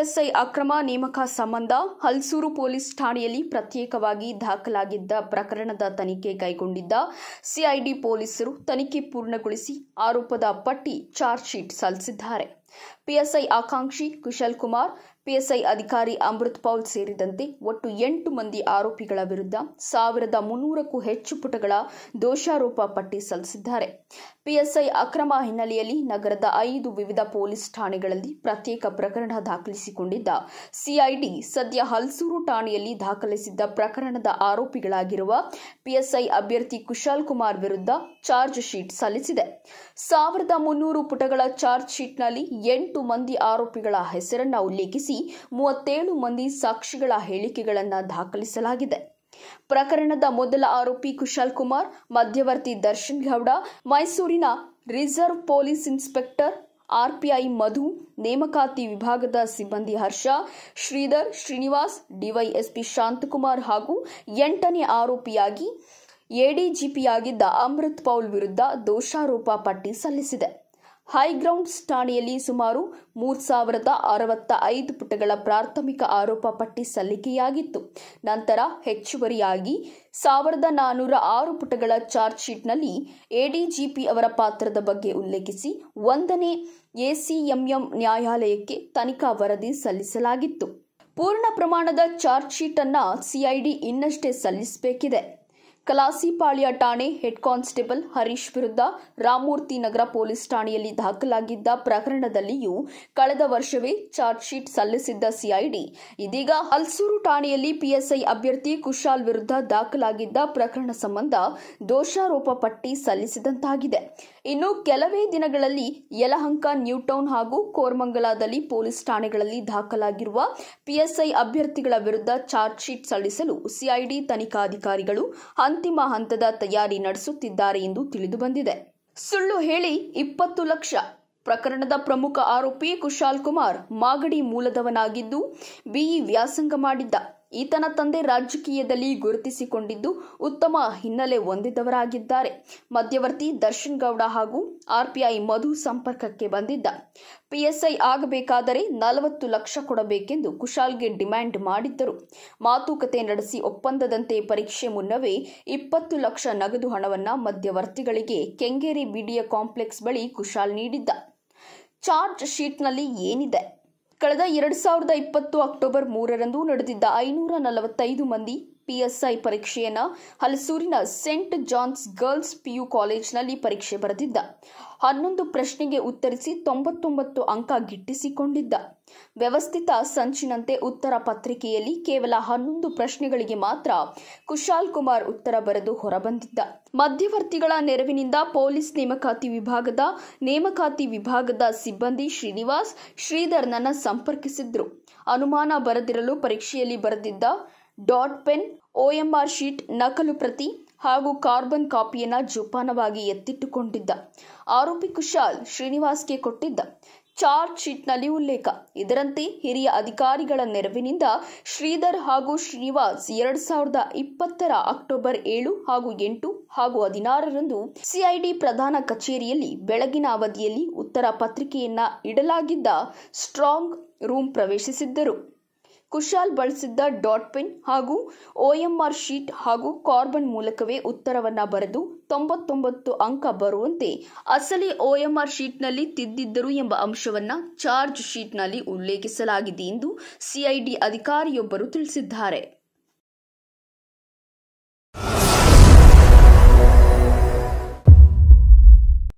SI ಅಕ್ರಮ ನೇಮಕ ಸಂಬಂಧ ಹಲ್ಸೂರು ಪೊಲೀಸ್ ಠಾಣೆಯಲ್ಲಿ ಪ್ರತ್ಯೇಕವಾಗಿ ದಾಖಲಾಗಿದ್ದ ಪ್ರಕರಣದ ತನಿಖೆ ಕೈಗೊಂಡಿದ್ದ ಸಿಐಡಿ ಪೊಲೀಸರು ತನಿಖೆ ಪೂರ್ಣಗೊಳಿಸಿ ಆರೋಪದ ಪಟ್ಟಿ ಚಾರ್ಜ್ ಶೀಟ್ ಸಲ್ಲಿಸಿದ್ದಾರೆ ಪಿಎಸ್ಐ ಆಕಾಂಕ್ಷಿ ಕುಶಲ್ ಕುಮಾರ್ ಪಿಎಸ್ಐ ಅಧಿಕಾರಿ ಅಮೃತ್ ಪೌಲ್ ಸೇರಿದಂತೆ ಒಟ್ಟು ಎಂಟು ಮಂದಿ ಆರೋಪಿಗಳ ವಿರುದ್ಧ ಸಾವಿರದ ಮುನ್ನೂರಕ್ಕೂ ಹೆಚ್ಚು ಪುಟಗಳ ದೋಷಾರೋಪ ಪಟ್ಟಿ ಸಲ್ಲಿಸಿದ್ದಾರೆ ಪಿಎಸ್ಐ ಅಕ್ರಮ ಹಿನ್ನೆಲೆಯಲ್ಲಿ ನಗರದ ಐದು ವಿವಿಧ ಪೊಲೀಸ್ ಠಾಣೆಗಳಲ್ಲಿ ಪ್ರತ್ಯೇಕ ಪ್ರಕರಣ ದಾಖಲಿಸಿಕೊಂಡಿದ್ದ ಸಿಐಡಿ ಸದ್ಯ ಹಲ್ಸೂರು ಠಾಣೆಯಲ್ಲಿ ದಾಖಲಿಸಿದ್ದ ಪ್ರಕರಣದ ಆರೋಪಿಗಳಾಗಿರುವ ಪಿಎಸ್ಐ ಅಭ್ಯರ್ಥಿ ಕುಶಾಲ್ ಕುಮಾರ್ ವಿರುದ್ಧ ಚಾರ್ಜ್ ಶೀಟ್ ಸಲ್ಲಿಸಿದೆ ಸಾವಿರದ ಮುನ್ನೂರು ಪುಟಗಳ ಚಾರ್ಜ್ ಶೀಟ್ನಲ್ಲಿ ಎಂಟು ಮಂದಿ ಆರೋಪಿಗಳ ಹೆಸರನ್ನು ಉಲ್ಲೇಖಿಸಿ ಮೂವತ್ತೇಳು ಮಂದಿ ಸಾಕ್ಷಿಗಳ ಹೇಳಿಕೆಗಳನ್ನು ದಾಖಲಿಸಲಾಗಿದೆ ಪ್ರಕರಣದ ಮೊದಲ ಆರೋಪಿ ಕುಶಾಲ್ ಕುಮಾರ್ ಮಧ್ಯವರ್ತಿ ದರ್ಶನ್ ಗೌಡ ಮೈಸೂರಿನ reserve police inspector RPI Madhu ನೇಮಕಾತಿ ವಿಭಾಗದ ಸಿಬ್ಬಂದಿ ಹರ್ಷ ಶ್ರೀಧರ್ ಶ್ರೀನಿವಾಸ್ ಡಿವೈಎಸ್ಪಿ ಶಾಂತಕುಮಾರ್ ಹಾಗೂ ಎಂಟನೇ ಆರೋಪಿಯಾಗಿ ಎಡಿಜಿಪಿಯಾಗಿದ್ದ ಅಮೃತ್ ಪೌಲ್ ವಿರುದ್ಧ ದೋಷಾರೋಪ ಪಟ್ಟಿ ಸಲ್ಲಿಸಿದೆ ಹೈಗ್ರೌಂಡ್ಸ್ ಠಾಣೆಯಲ್ಲಿ ಸುಮಾರು ಮೂರು ಸಾವಿರದ ಅರವತ್ತ ಐದು ಪುಟಗಳ ಪ್ರಾಥಮಿಕ ಆರೋಪ ಪಟ್ಟಿ ಸಲ್ಲಿಕೆಯಾಗಿತ್ತು ನಂತರ ಹೆಚ್ಚುವರಿಯಾಗಿ ಸಾವಿರದ ನಾನ್ನೂರ ಆರು ಪುಟಗಳ ಚಾರ್ಜ್ ಶೀಟ್ನಲ್ಲಿ ಎಡಿಜಿಪಿ ಅವರ ಪಾತ್ರದ ಬಗ್ಗೆ ಉಲ್ಲೇಖಿಸಿ ಒಂದನೇ ಎಸಿಎಂಎಂ ನ್ಯಾಯಾಲಯಕ್ಕೆ ತನಿಖಾ ವರದಿ ಸಲ್ಲಿಸಲಾಗಿತ್ತು ಪೂರ್ಣ ಪ್ರಮಾಣದ ಚಾರ್ಜ್ ಶೀಟನ್ನು ಸಿಐಡಿ ಇನ್ನಷ್ಟೇ ಸಲ್ಲಿಸಬೇಕಿದೆ ಕಲಾಸಿಪಾಳ್ಯ ಠಾಣೆ ಹೆಡ್ ಕಾನ್ಸ್ಟೇಬಲ್ ಹರೀಶ್ ವಿರುದ್ಧ ರಾಮಮೂರ್ತಿ ನಗರ ಪೊಲೀಸ್ ಠಾಣೆಯಲ್ಲಿ ದಾಖಲಾಗಿದ್ದ ಪ್ರಕರಣದಲ್ಲಿಯೂ ಕಳೆದ ವರ್ಷವೇ ಚಾರ್ಜ್ ಶೀಟ್ ಸಲ್ಲಿಸಿದ್ದ ಸಿಐಡಿ ಇದೀಗ ಹಲ್ಸೂರು ಠಾಣೆಯಲ್ಲಿ ಪಿಎಸ್ಐ ಅಭ್ಯರ್ಥಿ ಕುಶಾಲ್ ವಿರುದ್ಧ ದಾಖಲಾಗಿದ್ದ ಪ್ರಕರಣ ಸಂಬಂಧ ದೋಷಾರೋಪ ಪಟ್ಟಿ ಸಲ್ಲಿಸಿದಂತಾಗಿದೆ ಇನ್ನು ಕೆಲವೇ ದಿನಗಳಲ್ಲಿ ಯಲಹಂಕ ನ್ಯೂಟೌನ್ ಹಾಗೂ ಕೋರ್ಮಂಗಲಾದಲ್ಲಿ ಪೊಲೀಸ್ ಠಾಣೆಗಳಲ್ಲಿ ದಾಖಲಾಗಿರುವ ಪಿಎಸ್ಐ ಅಭ್ಯರ್ಥಿಗಳ ವಿರುದ್ಧ ಚಾರ್ಜ್ ಶೀಟ್ ಸಲ್ಲಿಸಲು ಸಿಐಡಿ ತನಿಖಾಧಿಕಾರಿಗಳು ಅಂತಿಮ ಹಂತದ ತಯಾರಿ ನಡೆಸುತ್ತಿದ್ದಾರೆ ಎಂದು ತಿಳಿದುಬಂದಿದೆ ಸುಳ್ಳು ಹೇಳಿ ಇಪ್ಪತ್ತು ಲಕ್ಷ ಪ್ರಕರಣದ ಪ್ರಮುಖ ಆರೋಪಿ ಕುಶಾಲ್ ಕುಮಾರ್ ಮಾಗಡಿ ಮೂಲದವನಾಗಿದ್ದು ಬಿಇ ವ್ಯಾಸಂಗ ಮಾಡಿದ್ದ ಈತನ ತಂದೆ ರಾಜಕೀಯದಲ್ಲಿ ಗುರುತಿಸಿಕೊಂಡಿದ್ದು ಉತ್ತಮ ಹಿನ್ನೆಲೆ ಹೊಂದಿದವರಾಗಿದ್ದಾರೆ ಮಧ್ಯವರ್ತಿ ದರ್ಶನ್ ಗೌಡ ಹಾಗೂ ಆರ್ಪಿಐ ಮಧು ಸಂಪರ್ಕಕ್ಕೆ ಬಂದಿದ್ದ ಪಿಎಸ್ಐ ಆಗಬೇಕಾದರೆ ನಲವತ್ತು ಲಕ್ಷ ಕೊಡಬೇಕೆಂದು ಕುಶಾಲ್ಗೆ ಡಿಮ್ಯಾಂಡ್ ಮಾಡಿದ್ದರು ಮಾತುಕತೆ ನಡೆಸಿ ಒಪ್ಪಂದದಂತೆ ಪರೀಕ್ಷೆ ಮುನ್ನವೇ ಇಪ್ಪತ್ತು ಲಕ್ಷ ನಗದು ಹಣವನ್ನು ಮಧ್ಯವರ್ತಿಗಳಿಗೆ ಕೆಂಗೇರಿ ಬಿಡಿಯ ಕಾಂಪ್ಲೆಕ್ಸ್ ಬಳಿ ಕುಶಾಲ್ ನೀಡಿದ್ದ ಚಾರ್ಜ್ ಶೀಟ್ನಲ್ಲಿ ಏನಿದೆ ಕಳೆದ ಎರಡು ಸಾವಿರದ ಇಪ್ಪತ್ತು ಅಕ್ಟೋಬರ್ ಮೂರರಂದು ನಡೆದಿದ್ದ ಐನೂರ ನಲವತ್ತೈದು ಮಂದಿ ಪಿಎಸ್ಐ ಪರೀಕ್ಷೆಯನ್ನು ಹಲಸೂರಿನ ಸೆಂಟ್ ಜಾನ್ಸ್ ಗರ್ಲ್ಸ್ ಪಿಯು ಕಾಲೇಜ್ನಲ್ಲಿ ಪರೀಕ್ಷೆ ಬರೆದಿದ್ದ ಹನ್ನೊಂದು ಪ್ರಶ್ನೆಗೆ ಉತ್ತರಿಸಿ ತೊಂಬತ್ತೊಂಬತ್ತು ಅಂಕ ಗಿಟ್ಟಿಸಿಕೊಂಡಿದ್ದ ವ್ಯವಸ್ಥಿತ ಸಂಚಿನಂತೆ ಉತ್ತರ ಪತ್ರಿಕೆಯಲ್ಲಿ ಕೇವಲ ಹನ್ನೊಂದು ಪ್ರಶ್ನೆಗಳಿಗೆ ಮಾತ್ರ ಕುಶಾಲ್ ಕುಮಾರ್ ಉತ್ತರ ಬರೆದು ಹೊರಬಂದಿದ್ದ ಮಧ್ಯವರ್ತಿಗಳ ನೆರವಿನಿಂದ ಪೊಲೀಸ್ ನೇಮಕಾತಿ ವಿಭಾಗದ ನೇಮಕಾತಿ ವಿಭಾಗದ ಸಿಬ್ಬಂದಿ ಶ್ರೀನಿವಾಸ್ ಶ್ರೀಧರ್ನನ್ನ ಸಂಪರ್ಕಿಸಿದ್ರು ಅನುಮಾನ ಬರೆದಿರಲು ಪರೀಕ್ಷೆಯಲ್ಲಿ ಬರೆದಿದ್ದ ಡಾಟ್ ಪೆನ್ ಓಎಂಆರ್ ಶೀಟ್ ನಕಲು ಪ್ರತಿ ಹಾಗೂ ಕಾರ್ಬನ್ ಕಾಪಿಯನ್ನು ಜೋಪಾನವಾಗಿ ಎತ್ತಿಟ್ಟುಕೊಂಡಿದ್ದ ಆರೋಪಿ ಕುಶಾಲ್ ಶ್ರೀನಿವಾಸ್ಗೆ ಕೊಟ್ಟಿದ್ದ ಚಾರ್ಜ್ ಶೀಟ್ನಲ್ಲಿ ಉಲ್ಲೇಖ ಇದರಂತೆ ಹಿರಿಯ ಅಧಿಕಾರಿಗಳ ನೆರವಿನಿಂದ ಶ್ರೀಧರ್ ಹಾಗೂ ಶ್ರೀನಿವಾಸ್ ಎರಡ್ ಸಾವಿರದ ಇಪ್ಪತ್ತರ ಅಕ್ಟೋಬರ್ ಏಳು ಹಾಗೂ ಎಂಟು ಹಾಗೂ ಹದಿನಾರರಂದು ಸಿಐಡಿ ಪ್ರಧಾನ ಕಚೇರಿಯಲ್ಲಿ ಬೆಳಗಿನ ಅವಧಿಯಲ್ಲಿ ಉತ್ತರ ಪತ್ರಿಕೆಯನ್ನ ಇಡಲಾಗಿದ್ದ ಸ್ಟ್ರಾಂಗ್ ರೂಮ್ ಪ್ರವೇಶಿಸಿದ್ದರು ಕುಶಾಲ್ ಬಳಸಿದ್ದ ಡಾಟ್ ಪೆನ್ ಹಾಗೂ ಓಎಂಆರ್ ಶೀಟ್ ಹಾಗೂ ಕಾರ್ಬನ್ ಮೂಲಕವೇ ಉತ್ತರವನ್ನು ಬರೆದು ತೊಂಬತ್ತೊಂಬತ್ತು ಅಂಕ ಬರುವಂತೆ ಅಸಲಿ ಓಎಂಆರ್ ಶೀಟ್ನಲ್ಲಿ ತಿದ್ದಿದ್ದರು ಎಂಬ ಅಂಶವನ್ನು ಚಾರ್ಜ್ ಶೀಟ್ನಲ್ಲಿ ಉಲ್ಲೇಖಿಸಲಾಗಿದೆ ಎಂದು ಸಿಐಡಿ ಅಧಿಕಾರಿಯೊಬ್ಬರು ತಿಳಿಸಿದ್ದಾರೆ